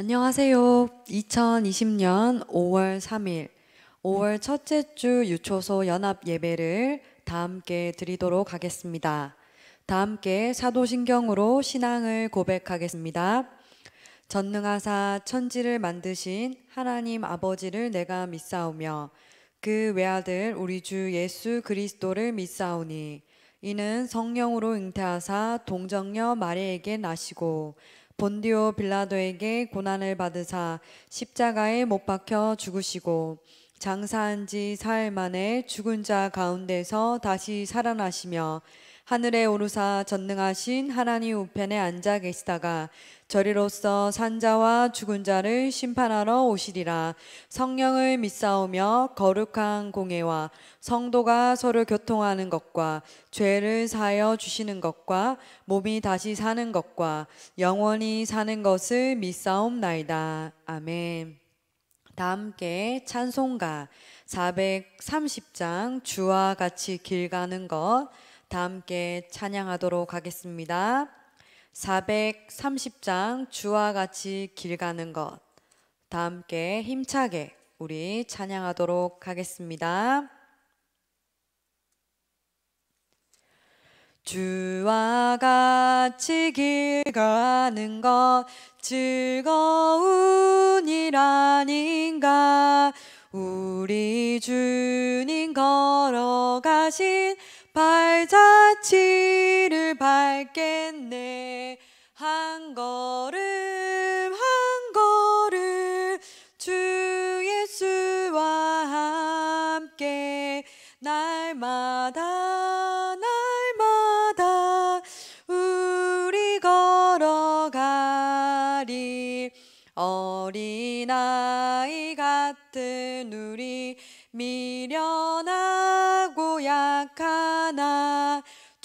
안녕하세요. 2020년 5월 3일 5월 첫째 주 유초소 연합 예배를 다 함께 드리도록 하겠습니다. 다 함께 사도신경으로 신앙을 고백하겠습니다. 전능하사 천지를 만드신 하나님 아버지를 내가 믿사오며 그 외아들 우리 주 예수 그리스도를 믿사오니 이는 성령으로 잉태하사 동정녀 마리에게 나시고 본디오 빌라도에게 고난을 받으사 십자가에 못 박혀 죽으시고 장사한 지 사흘 만에 죽은 자 가운데서 다시 살아나시며 하늘에 오르사 전능하신 하나님 우편에 앉아 계시다가 저리로서 산자와 죽은 자를 심판하러 오시리라 성령을 믿사오며 거룩한 공예와 성도가 서로 교통하는 것과 죄를 사하여 주시는 것과 몸이 다시 사는 것과 영원히 사는 것을 믿사옵나이다 아멘 다 함께 찬송가 430장 주와 같이 길 가는 것다 함께 찬양하도록 하겠습니다. 430장 주와 같이 길 가는 것. 다 함께 힘차게 우리 찬양하도록 하겠습니다. 주와 같이 길 가는 것 즐거운 일 아닌가 우리 주님 걸어가신 발자취를 밟겠네 한 걸음 한 걸음 주 예수와 함께 날마다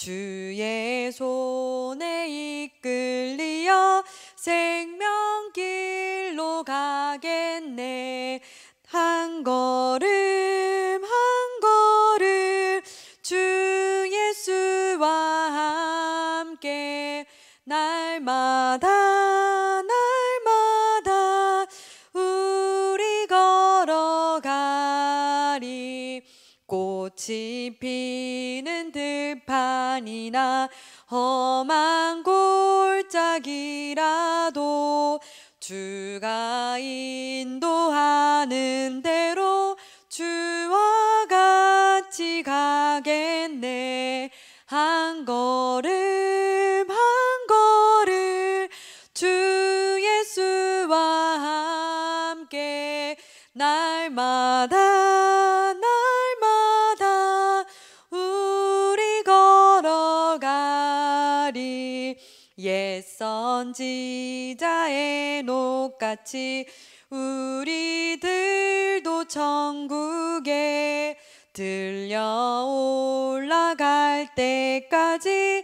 tu 같이 우리들도 천국에 들려 올라갈 때까지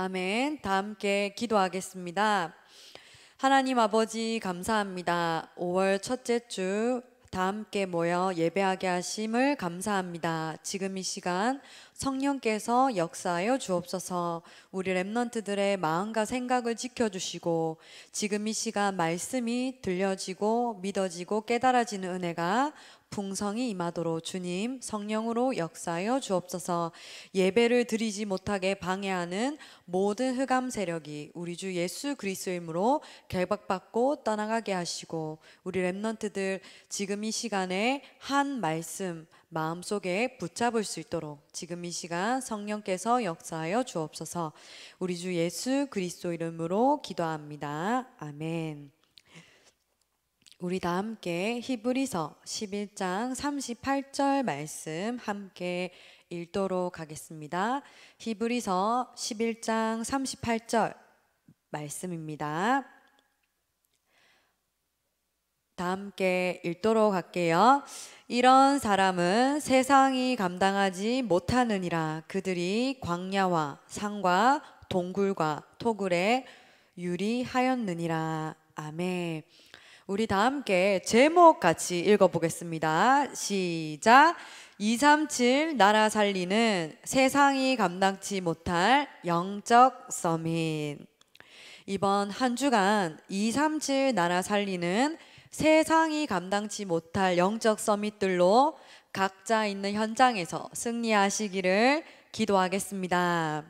아멘. 다 함께 기도하겠습니다. 하나님 아버지 감사합니다. 5월 첫째 주다 함께 모여 예배하게 하심을 감사합니다. 지금 이 시간 성령께서 역사하여 주옵소서 우리 랩넌트들의 마음과 생각을 지켜주시고 지금 이 시간 말씀이 들려지고 믿어지고 깨달아지는 은혜가 풍성이 임하도록 주님 성령으로 역사하여 주옵소서 예배를 드리지 못하게 방해하는 모든 흑암 세력이 우리 주 예수 그리스의 이름으로 결박받고 떠나가게 하시고 우리 랩넌트들 지금 이 시간에 한 말씀 마음속에 붙잡을 수 있도록 지금 이 시간 성령께서 역사하여 주옵소서 우리 주 예수 그리스도 이름으로 기도합니다. 아멘. 우리 다 함께 히브리서 11장 38절 말씀 함께 읽도록 하겠습니다. 히브리서 11장 38절 말씀입니다. 다 함께 읽도록 할게요. 이런 사람은 세상이 감당하지 못하느니라 그들이 광야와 산과 동굴과 토굴에 유리하였느니라. 아멘. 우리 다 함께 제목 같이 읽어보겠습니다. 시작. 237 나라 살리는 세상이 감당치 못할 영적 서밋. 이번 한 주간 237 나라 살리는 세상이 감당치 못할 영적 서밋들로 각자 있는 현장에서 승리하시기를 기도하겠습니다.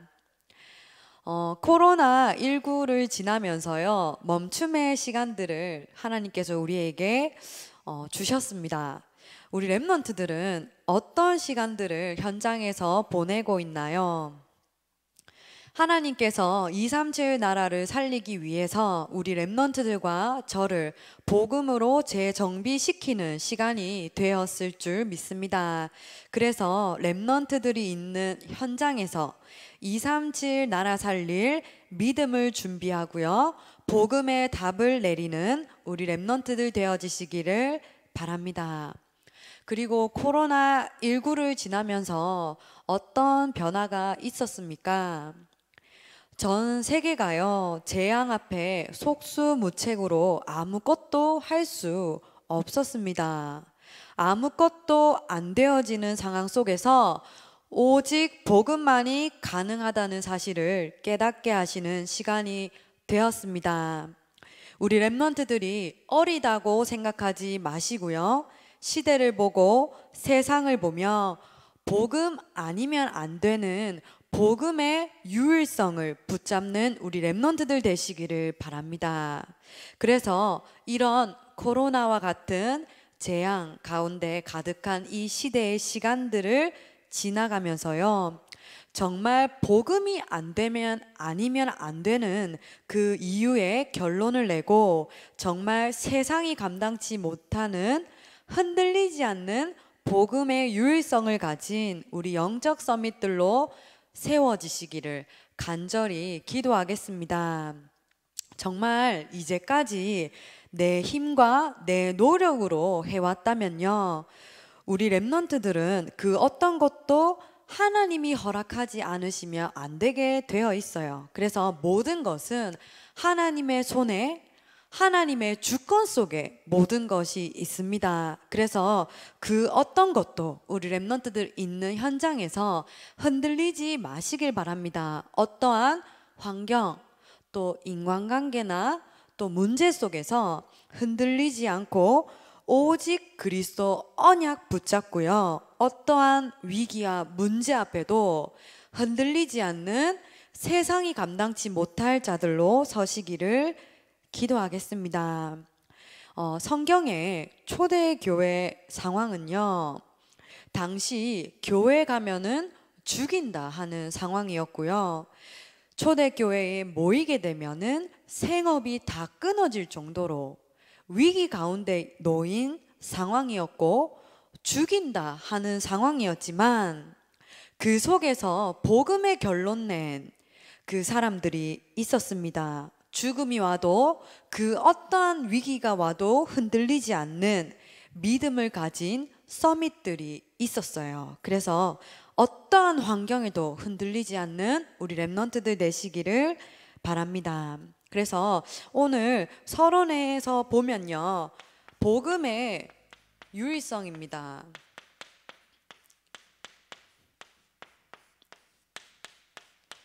어, 코로나19를 지나면서요, 멈춤의 시간들을 하나님께서 우리에게 어, 주셨습니다. 우리 랩런트들은 어떤 시간들을 현장에서 보내고 있나요? 하나님께서 237 나라를 살리기 위해서 우리 랩넌트들과 저를 복음으로 재정비시키는 시간이 되었을 줄 믿습니다. 그래서 랩넌트들이 있는 현장에서 237 나라 살릴 믿음을 준비하고요. 복음의 답을 내리는 우리 랩넌트들 되어지시기를 바랍니다. 그리고 코로나19를 지나면서 어떤 변화가 있었습니까? 전 세계가요, 재앙 앞에 속수무책으로 아무것도 할 수 없었습니다. 아무것도 안 되어지는 상황 속에서 오직 복음만이 가능하다는 사실을 깨닫게 하시는 시간이 되었습니다. 우리 랩런트들이 어리다고 생각하지 마시고요. 시대를 보고 세상을 보며 복음 아니면 안 되는 복음의 유일성을 붙잡는 우리 랩런트들 되시기를 바랍니다. 그래서 이런 코로나와 같은 재앙 가운데 가득한 이 시대의 시간들을 지나가면서요. 정말 복음이 안 되면 아니면 안 되는 그 이유의 결론을 내고 정말 세상이 감당치 못하는 흔들리지 않는 복음의 유일성을 가진 우리 영적 서밋들로 세워지시기를 간절히 기도하겠습니다. 정말 이제까지 내 힘과 내 노력으로 해왔다면요. 우리 랩넌트들은 그 어떤 것도 하나님이 허락하지 않으시면 안 되게 되어 있어요. 그래서 모든 것은 하나님의 손에 하나님의 주권 속에 모든 것이 있습니다. 그래서 그 어떤 것도 우리 랩런트들 있는 현장에서 흔들리지 마시길 바랍니다. 어떠한 환경, 또 인간관계나 또 문제 속에서 흔들리지 않고 오직 그리스도 언약 붙잡고요. 어떠한 위기와 문제 앞에도 흔들리지 않는 세상이 감당치 못할 자들로 서시기를 기도하겠습니다. 어, 성경의 초대교회 상황은요, 당시 교회 가면은 죽인다 하는 상황이었고요. 초대교회에 모이게 되면은 생업이 다 끊어질 정도로 위기 가운데 놓인 상황이었고 죽인다 하는 상황이었지만 그 속에서 복음의 결론 낸 그 사람들이 있었습니다. 죽음이 와도 그 어떠한 위기가 와도 흔들리지 않는 믿음을 가진 서밋들이 있었어요. 그래서 어떠한 환경에도 흔들리지 않는 우리 랩런트들 되시기를 바랍니다. 그래서 오늘 서론에서 보면요. 복음의 유일성입니다.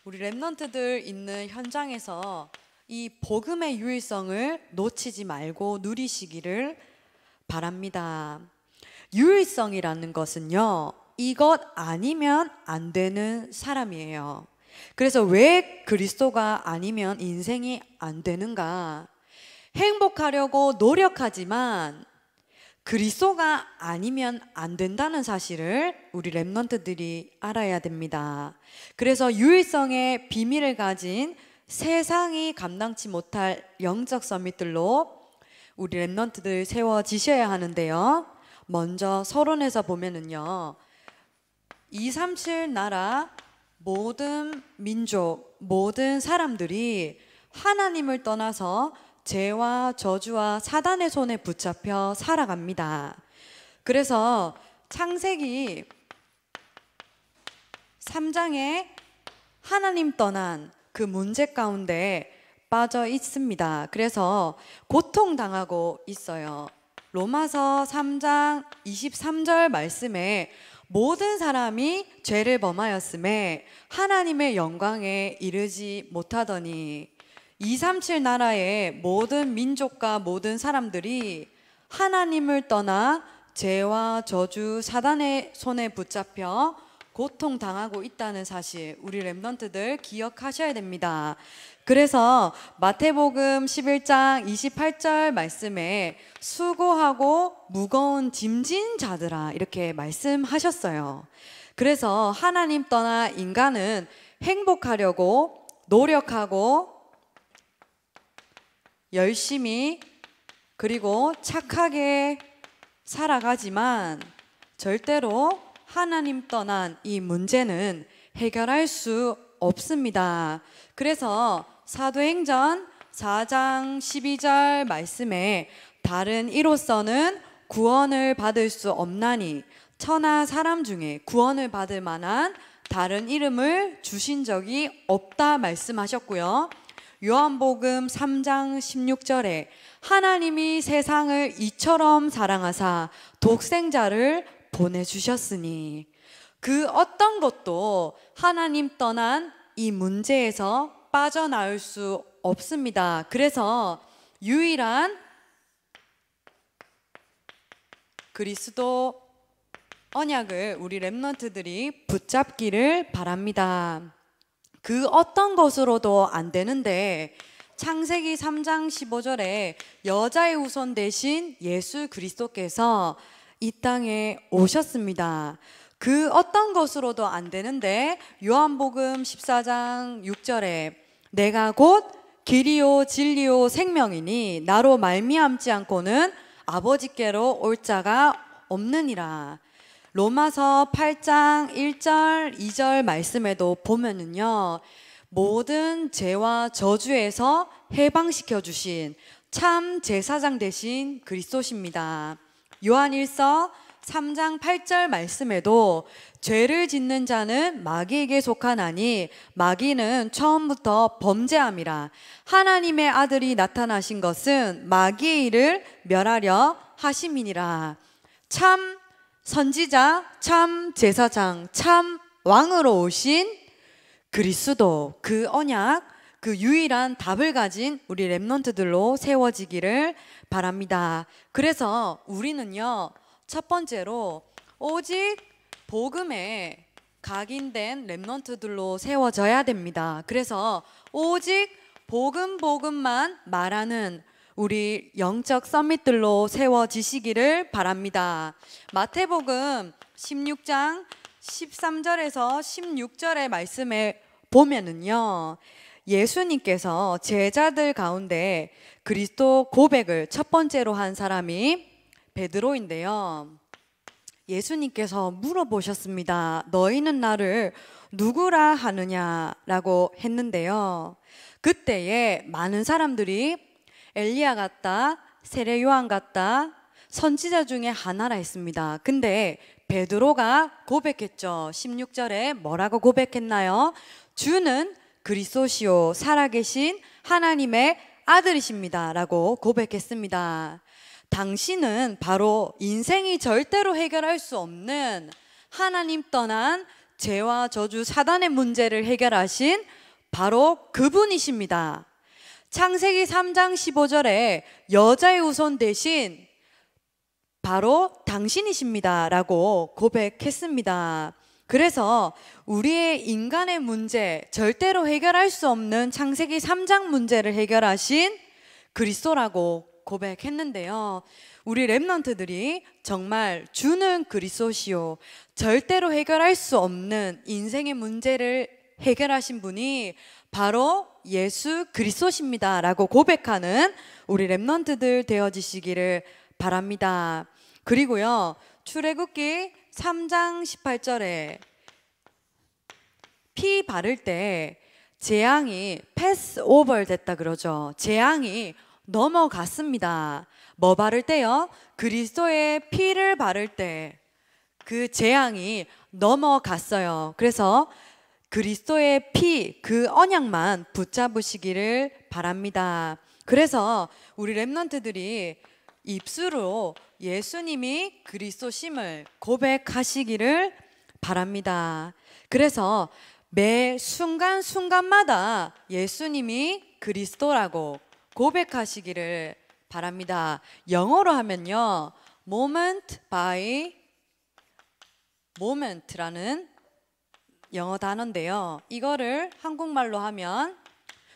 우리 랩런트들 있는 현장에서 이 복음의 유일성을 놓치지 말고 누리시기를 바랍니다. 유일성이라는 것은요, 이것 아니면 안 되는 사람이에요. 그래서 왜 그리스도가 아니면 인생이 안 되는가? 행복하려고 노력하지만 그리스도가 아니면 안 된다는 사실을 우리 랩런트들이 알아야 됩니다. 그래서 유일성의 비밀을 가진 세상이 감당치 못할 영적 서밋들로 우리 랩런트들 세워지셔야 하는데요. 먼저 서론에서 보면은요. 237 나라 모든 민족, 모든 사람들이 하나님을 떠나서 죄와 저주와 사단의 손에 붙잡혀 살아갑니다. 그래서 창세기 3장에 하나님 떠난 그 문제 가운데 빠져 있습니다. 그래서 고통당하고 있어요. 로마서 3장 23절 말씀에 모든 사람이 죄를 범하였음에 하나님의 영광에 이르지 못하더니 237 나라의 모든 민족과 모든 사람들이 하나님을 떠나 죄와 저주 사단의 손에 붙잡혀 고통당하고 있다는 사실 우리 랩넌트들 기억하셔야 됩니다. 그래서 마태복음 11장 28절 말씀에 수고하고 무거운 짐진 자들아 이렇게 말씀하셨어요. 그래서 하나님 떠나 인간은 행복하려고 노력하고 열심히 그리고 착하게 살아가지만 절대로 하나님 떠난 이 문제는 해결할 수 없습니다. 그래서 사도행전 4장 12절 말씀에 다른 이로서는 구원을 받을 수 없나니 천하 사람 중에 구원을 받을 만한 다른 이름을 주신 적이 없다 말씀하셨고요. 요한복음 3장 16절에 하나님이 세상을 이처럼 사랑하사 독생자를 보내주셨으니 그 어떤 것도 하나님 떠난 이 문제에서 빠져나올 수 없습니다. 그래서 유일한 그리스도 언약을 우리 랩런트들이 붙잡기를 바랍니다. 그 어떤 것으로도 안 되는데 창세기 3장 15절에 여자의 후손 대신 예수 그리스도께서 이 땅에 오셨습니다. 그 어떤 것으로도 안 되는데 요한복음 14장 6절에 내가 곧 길이요 진리요 생명이니 나로 말미암지 않고는 아버지께로 올 자가 없느니라. 로마서 8장 1절 2절 말씀에도 보면은요. 모든 죄와 저주에서 해방시켜 주신 참 제사장 대신 그리스도십니다. 요한일서 3장 8절 말씀에도 죄를 짓는 자는 마귀에게 속하나니 마귀는 처음부터 범죄함이라 하나님의 아들이 나타나신 것은 마귀의 일을 멸하려 하심이니라 참 선지자 참 제사장 참 왕으로 오신 그리스도 그 언약 그 유일한 답을 가진 우리 랩런트들로 세워지기를 바랍니다. 그래서 우리는요, 첫 번째로 오직 복음에 각인된 랩넌트들로 세워져야 됩니다. 그래서 오직 복음 복음만 말하는 우리 영적 서밋들로 세워지시기를 바랍니다. 마태복음 16장 13절에서 16절의 말씀에 보면은요. 예수님께서 제자들 가운데 그리스도 고백을 첫 번째로 한 사람이 베드로인데요. 예수님께서 물어보셨습니다. 너희는 나를 누구라 하느냐라고 했는데요. 그때에 많은 사람들이 엘리야 같다, 세례 요한 같다, 선지자 중에 하나라 했습니다. 근데 베드로가 고백했죠. 16절에 뭐라고 고백했나요? 주는 그리스도시요 살아계신 하나님의 아들이십니다라고 고백했습니다. 당신은 바로 인생이 절대로 해결할 수 없는 하나님 떠난 죄와 저주 사단의 문제를 해결하신 바로 그분이십니다. 창세기 3장 15절에 여자의 우선 대신 바로 당신이십니다라고 고백했습니다. 그래서 우리의 인간의 문제, 절대로 해결할 수 없는 창세기 3장 문제를 해결하신 그리스도라고 고백했는데요. 우리 랩런트들이 정말 주는 그리스도시요. 절대로 해결할 수 없는 인생의 문제를 해결하신 분이 바로 예수 그리스도십니다라고 고백하는 우리 랩런트들 되어지시기를 바랍니다. 그리고요. 출애굽기 3장 18절에 피 바를 때 재앙이 패스 오버 됐다 그러죠. 재앙이 넘어갔습니다. 뭐 바를 때요? 그리스도의 피를 바를 때 그 재앙이 넘어갔어요. 그래서 그리스도의 피, 그 언약만 붙잡으시기를 바랍니다. 그래서 우리 랩런트들이 입술로 예수님이 그리스도심을 고백하시기를 바랍니다. 그래서 매 순간순간마다 예수님이 그리스도라고 고백하시기를 바랍니다. 영어로 하면요. moment by moment라는 영어 단어인데요. 이거를 한국말로 하면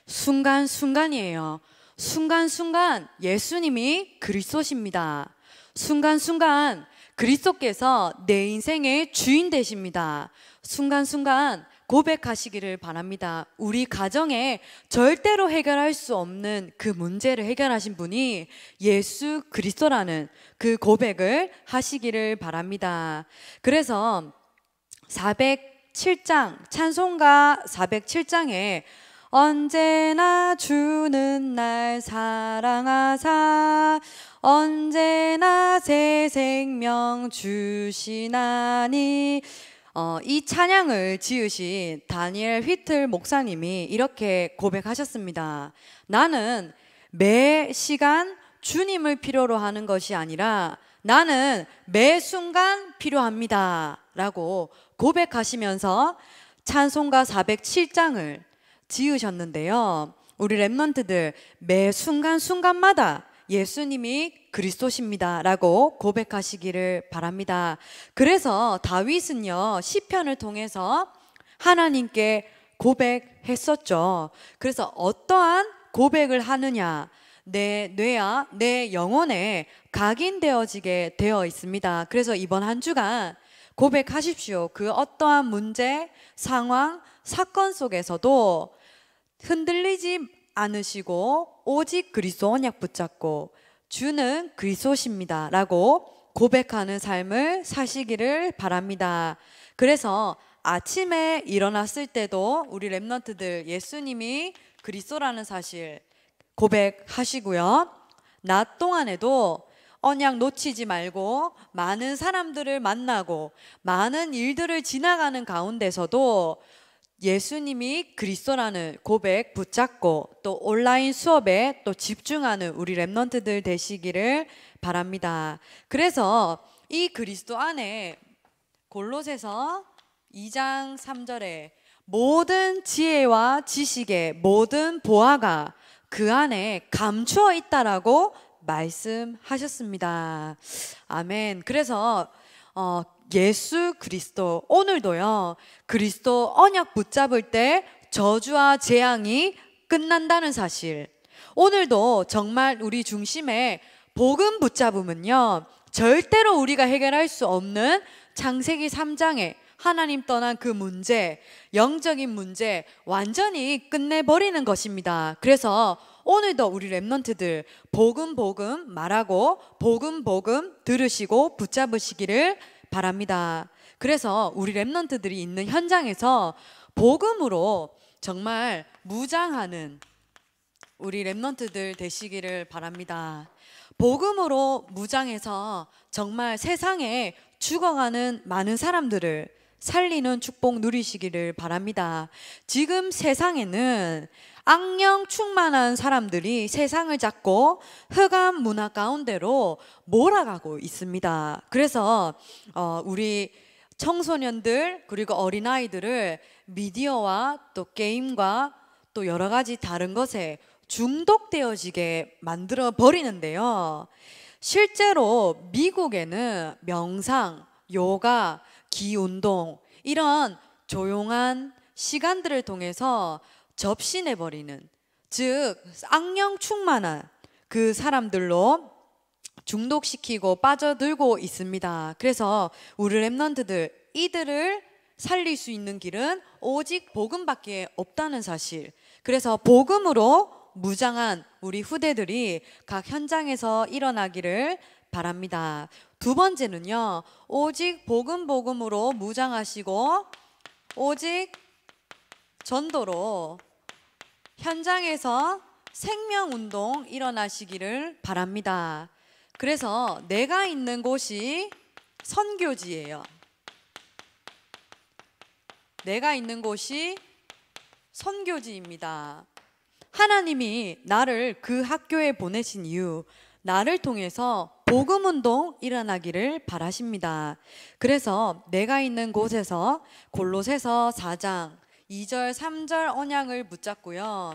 순간순간이에요. 순간순간 예수님이 그리스도십니다. 순간순간 그리스도께서 내 인생의 주인 되십니다. 순간순간 고백하시기를 바랍니다. 우리 가정에 절대로 해결할 수 없는 그 문제를 해결하신 분이 예수 그리스도라는 그 고백을 하시기를 바랍니다. 그래서 407장, 찬송가 407장에 언제나 주는 날 사랑하사 언제나 새 생명 주시나니 어, 이 찬양을 지으신 다니엘 휘틀 목사님이 이렇게 고백하셨습니다. 나는 매 시간 주님을 필요로 하는 것이 아니라 나는 매 순간 필요합니다. 라고 고백하시면서 찬송가 407장을 지으셨는데요. 우리 랩런트들 매 순간순간마다 예수님이 그리스도십니다라고 고백하시기를 바랍니다. 그래서 다윗은요 시편을 통해서 하나님께 고백했었죠. 그래서 어떠한 고백을 하느냐 내 뇌야 내 영혼에 각인되어지게 되어 있습니다. 그래서 이번 한 주간 고백하십시오. 그 어떠한 문제, 상황, 사건 속에서도 흔들리지 않으시고 오직 그리스도 언약 붙잡고 주는 그리스도십니다라고 고백하는 삶을 사시기를 바랍니다. 그래서 아침에 일어났을 때도 우리 랩넌트들 예수님이 그리스도라는 사실 고백하시고요. 낮 동안에도 언약 놓치지 말고 많은 사람들을 만나고 많은 일들을 지나가는 가운데서도 예수님이 그리스도라는 고백 붙잡고 또 온라인 수업에 또 집중하는 우리 랩런트들 되시기를 바랍니다. 그래서 이 그리스도 안에 골로새서 2장 3절에 모든 지혜와 지식의 모든 보화가 그 안에 감추어 있다라고 말씀하셨습니다. 아멘. 그래서 어, 예수 그리스도 오늘도요 그리스도 언약 붙잡을 때 저주와 재앙이 끝난다는 사실 오늘도 정말 우리 중심에 복음 붙잡으면요 절대로 우리가 해결할 수 없는 창세기 3장에 하나님 떠난 그 문제, 영적인 문제 완전히 끝내버리는 것입니다. 그래서 오늘도 우리 랩런트들 복음 복음 말하고 복음 복음 들으시고 붙잡으시기를 바랍니다. 그래서 우리 랩런트들이 있는 현장에서 복음으로 정말 무장하는 우리 랩런트들 되시기를 바랍니다. 복음으로 무장해서 정말 세상에 죽어가는 많은 사람들을 살리는 축복 누리시기를 바랍니다. 지금 세상에는 악령 충만한 사람들이 세상을 잡고 흑암 문화 가운데로 몰아가고 있습니다. 그래서 어, 우리 청소년들 그리고 어린아이들을 미디어와 또 게임과 또 여러 가지 다른 것에 중독되어지게 만들어 버리는데요. 실제로 미국에는 명상, 요가, 기운동 이런 조용한 시간들을 통해서 접신해 버리는 즉 악령 충만한 그 사람들로 중독시키고 빠져들고 있습니다. 그래서 우리 랩런트들 이들을 살릴 수 있는 길은 오직 복음밖에 없다는 사실. 그래서 복음으로 무장한 우리 후대들이 각 현장에서 일어나기를 바랍니다. 두 번째는요. 오직 복음 복음으로 무장하시고 오직 전도로 현장에서 생명 운동 일어나시기를 바랍니다. 그래서 내가 있는 곳이 선교지예요. 내가 있는 곳이 선교지입니다. 하나님이 나를 그 학교에 보내신 이유, 나를 통해서 복음 운동 일어나기를 바라십니다. 그래서 내가 있는 곳에서 골로새서 4장 2절 3절 언양을 붙잡고요.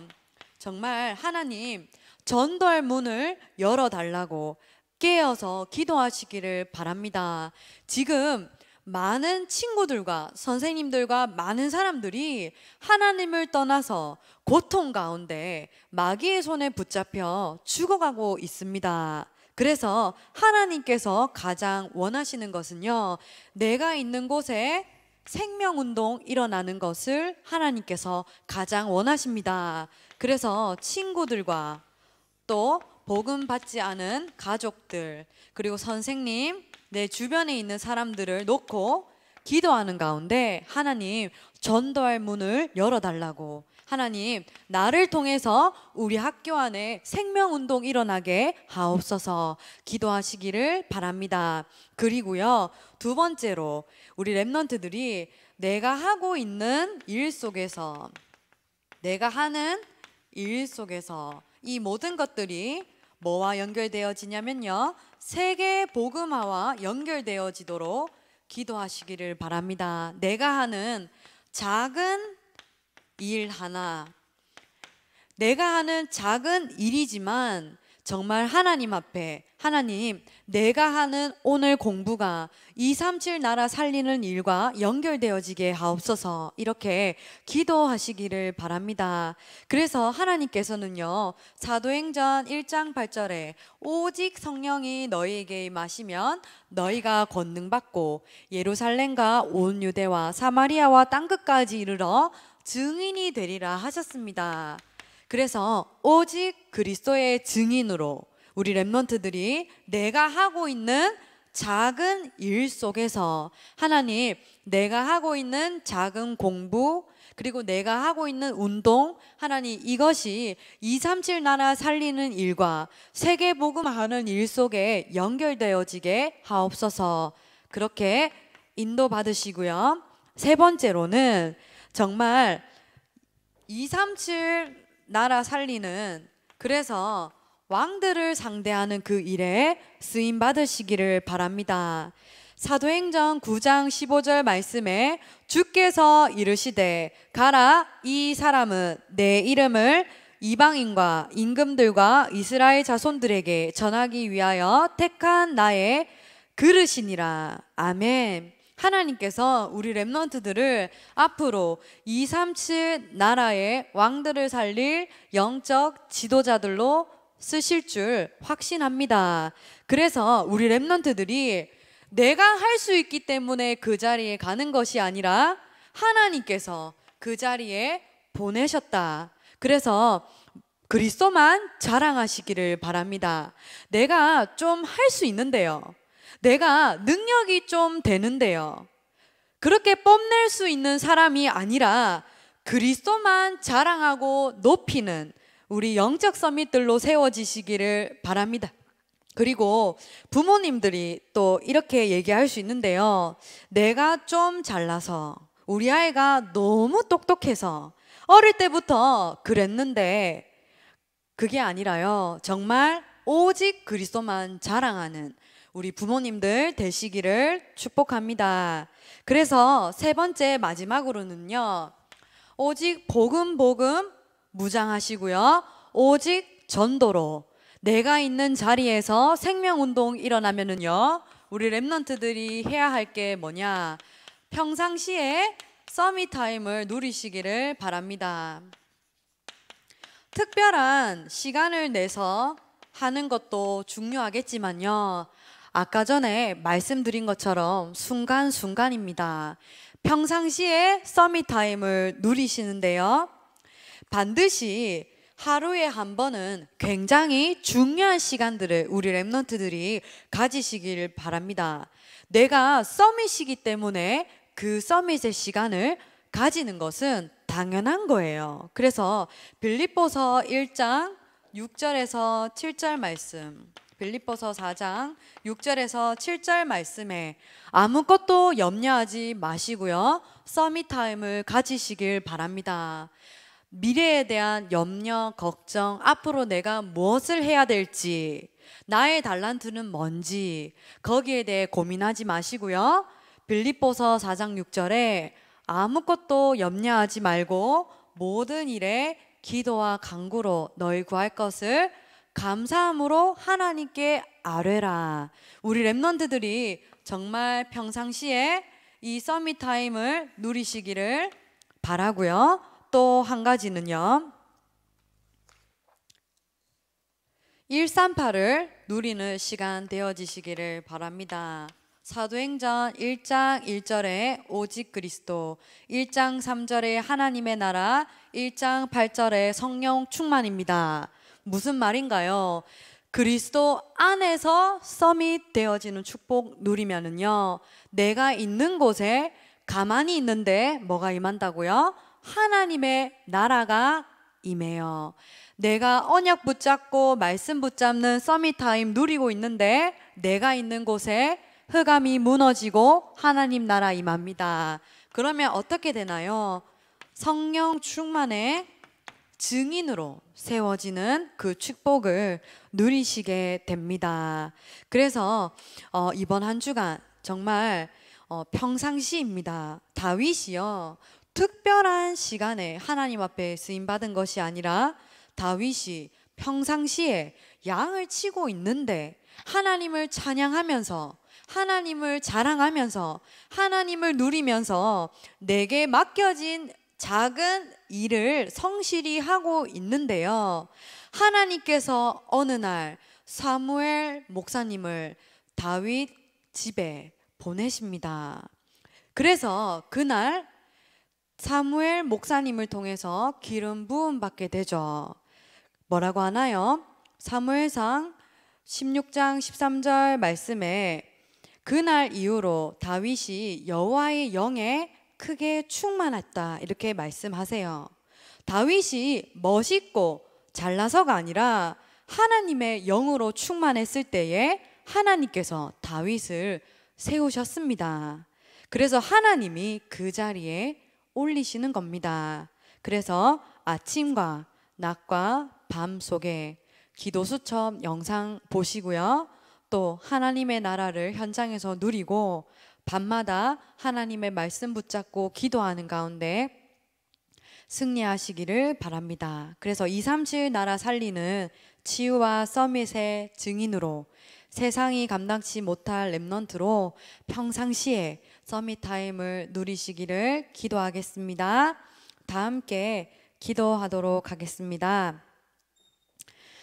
정말 하나님 전달 문을 열어 달라고 깨어서 기도하시기를 바랍니다. 지금 많은 친구들과 선생님들과 많은 사람들이 하나님을 떠나서 고통 가운데 마귀의 손에 붙잡혀 죽어가고 있습니다. 그래서 하나님께서 가장 원하시는 것은요, 내가 있는 곳에 생명운동 일어나는 것을 하나님께서 가장 원하십니다. 그래서 친구들과 또 복음 받지 않은 가족들, 그리고 선생님, 내 주변에 있는 사람들을 놓고 기도하는 가운데 하나님 전도할 문을 열어달라고 하나님 나를 통해서 우리 학교 안에 생명운동 일어나게 하옵소서 기도하시기를 바랍니다. 그리고요 두 번째로 우리 랩런트들이 내가 하고 있는 일 속에서 내가 하는 일 속에서 이 모든 것들이 뭐와 연결되어지냐면요 세계 복음화와 연결되어지도록 기도하시기를 바랍니다. 내가 하는 작은 일 하나. 내가 하는 작은 일이지만 정말 하나님 앞에 하나님 내가 하는 오늘 공부가 237 나라 살리는 일과 연결되어지게 하옵소서 이렇게 기도하시기를 바랍니다. 그래서 하나님께서는요. 사도행전 1장 8절에 오직 성령이 너희에게 마시면 너희가 권능받고 예루살렘과 온 유대와 사마리아와 땅끝까지 이르러 증인이 되리라 하셨습니다. 그래서 오직 그리스도의 증인으로 우리 랩런트들이 내가 하고 있는 작은 일 속에서 하나님 내가 하고 있는 작은 공부 그리고 내가 하고 있는 운동 하나님 이것이 237 나라 살리는 일과 세계 복음하는 일 속에 연결되어지게 하옵소서 그렇게 인도받으시고요 세 번째로는 정말 2, 3, 7 나라 살리는 그래서 왕들을 상대하는 그 일에 쓰임 받으시기를 바랍니다. 사도행전 9장 15절 말씀에 주께서 이르시되 가라 이 사람은 내 이름을 이방인과 임금들과 이스라엘 자손들에게 전하기 위하여 택한 나의 그릇이니라. 아멘. 하나님께서 우리 랩런트들을 앞으로 2, 3, 7 나라의 왕들을 살릴 영적 지도자들로 쓰실 줄 확신합니다. 그래서 우리 랩런트들이 내가 할 수 있기 때문에 그 자리에 가는 것이 아니라 하나님께서 그 자리에 보내셨다. 그래서 그리스도만 자랑하시기를 바랍니다. 내가 좀 할 수 있는데요. 내가 능력이 좀 되는데요. 그렇게 뽐낼 수 있는 사람이 아니라 그리스도만 자랑하고 높이는 우리 영적 서밋들로 세워지시기를 바랍니다. 그리고 부모님들이 또 이렇게 얘기할 수 있는데요. 내가 좀 잘나서 우리 아이가 너무 똑똑해서 어릴 때부터 그랬는데 그게 아니라요. 정말 오직 그리스도만 자랑하는 우리 부모님들 되시기를 축복합니다. 그래서 세 번째 마지막으로는요. 오직 복음 복음 무장하시고요. 오직 전도로 내가 있는 자리에서 생명 운동 일어나면은요. 우리 랩런트들이 해야 할 게 뭐냐? 평상시에 서미 타임을 누리시기를 바랍니다. 특별한 시간을 내서 하는 것도 중요하겠지만요. 아까 전에 말씀드린 것처럼 순간순간입니다. 평상시에 서밋 타임을 누리시는데요. 반드시 하루에 한 번은 굉장히 중요한 시간들을 우리 랩런트들이 가지시길 바랍니다. 내가 서밋이기 때문에 그 서밋의 시간을 가지는 것은 당연한 거예요. 그래서 빌립보서 1장 6절에서 7절 말씀 빌립보서 4장 6절에서 7절 말씀에 아무것도 염려하지 마시고요. 서미 타임을 가지시길 바랍니다. 미래에 대한 염려, 걱정, 앞으로 내가 무엇을 해야 될지, 나의 달란트는 뭔지 거기에 대해 고민하지 마시고요. 빌립보서 4장 6절에 아무것도 염려하지 말고 모든 일에 기도와 간구로 너희 구할 것을 감사함으로 하나님께 아뢰라. 우리 랩런드들이 정말 평상시에 이 서밋 타임을 누리시기를 바라고요. 또 한 가지는요. 138을 누리는 시간 되어지시기를 바랍니다. 사도행전 1장 1절에 오직 그리스도, 1장 3절에 하나님의 나라, 1장 8절에 성령 충만입니다. 무슨 말인가요? 그리스도 안에서 썸이 되어지는 축복 누리면은요, 내가 있는 곳에 가만히 있는데 뭐가 임한다고요? 하나님의 나라가 임해요. 내가 언약 붙잡고 말씀 붙잡는 서밋타임 누리고 있는데 내가 있는 곳에 흑암이 무너지고 하나님 나라 임합니다. 그러면 어떻게 되나요? 성령 충만의 증인으로 세워지는 그 축복을 누리시게 됩니다. 그래서 어, 이번 한 주간 정말 어, 평상시입니다. 다윗이요. 특별한 시간에 하나님 앞에 쓰임 받은 것이 아니라 다윗이 평상시에 양을 치고 있는데 하나님을 찬양하면서 하나님을 자랑하면서 하나님을 누리면서 내게 맡겨진 작은 일을 성실히 하고 있는데요. 하나님께서 어느 날 사무엘 목사님을 다윗 집에 보내십니다. 그래서 그날 사무엘 목사님을 통해서 기름 부음 받게 되죠. 뭐라고 하나요? 사무엘상 16장 13절 말씀에 그날 이후로 다윗이 여호와의 영에 크게 충만했다 이렇게 말씀하세요. 다윗이 멋있고 잘나서가 아니라 하나님의 영으로 충만했을 때에 하나님께서 다윗을 세우셨습니다. 그래서 하나님이 그 자리에 올리시는 겁니다. 그래서 아침과 낮과 밤 속에 기도수첩 영상 보시고요. 또 하나님의 나라를 현장에서 누리고 밤마다 하나님의 말씀 붙잡고 기도하는 가운데 승리하시기를 바랍니다. 그래서 2, 3실 나라 살리는 치유와 서밋의 증인으로 세상이 감당치 못할 랩넌트로 평상시에 서밋 타임을 누리시기를 기도하겠습니다. 다 함께 기도하도록 하겠습니다.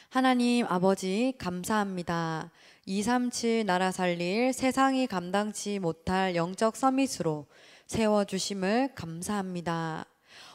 하나님 아버지 감사합니다. 237 나라 살릴 세상이 감당치 못할 영적 서밋으로 세워주심을 감사합니다.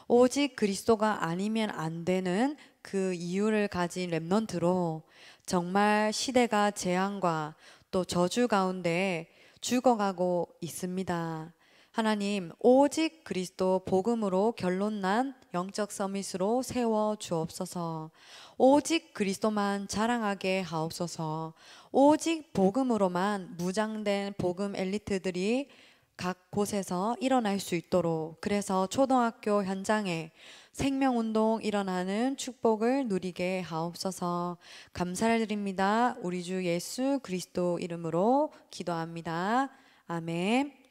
오직 그리스도가 아니면 안 되는 그 이유를 가진 랩넌트로 정말 시대가 재앙과 또 저주 가운데 죽어가고 있습니다. 하나님, 오직 그리스도 복음으로 결론난 영적 서밋으로 세워 주옵소서. 오직 그리스도만 자랑하게 하옵소서. 오직 복음으로만 무장된 복음 엘리트들이 각 곳에서 일어날 수 있도록 그래서 초등학교 현장에 생명운동 일어나는 축복을 누리게 하옵소서 감사를 드립니다. 우리 주 예수 그리스도 이름으로 기도합니다. 아멘.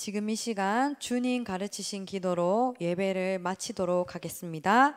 지금 이 시간 주님 가르치신 기도로 예배를 마치도록 하겠습니다.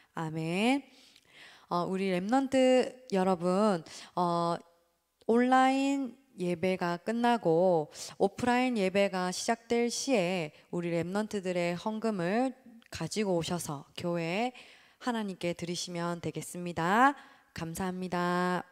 아멘. 어, 우리 랩런트 여러분, 어, 온라인 예배가 끝나고 오프라인 예배가 시작될 시에 우리 랩런트들의 헌금을 가지고 오셔서 교회 하나님께 드리시면 되겠습니다. 감사합니다.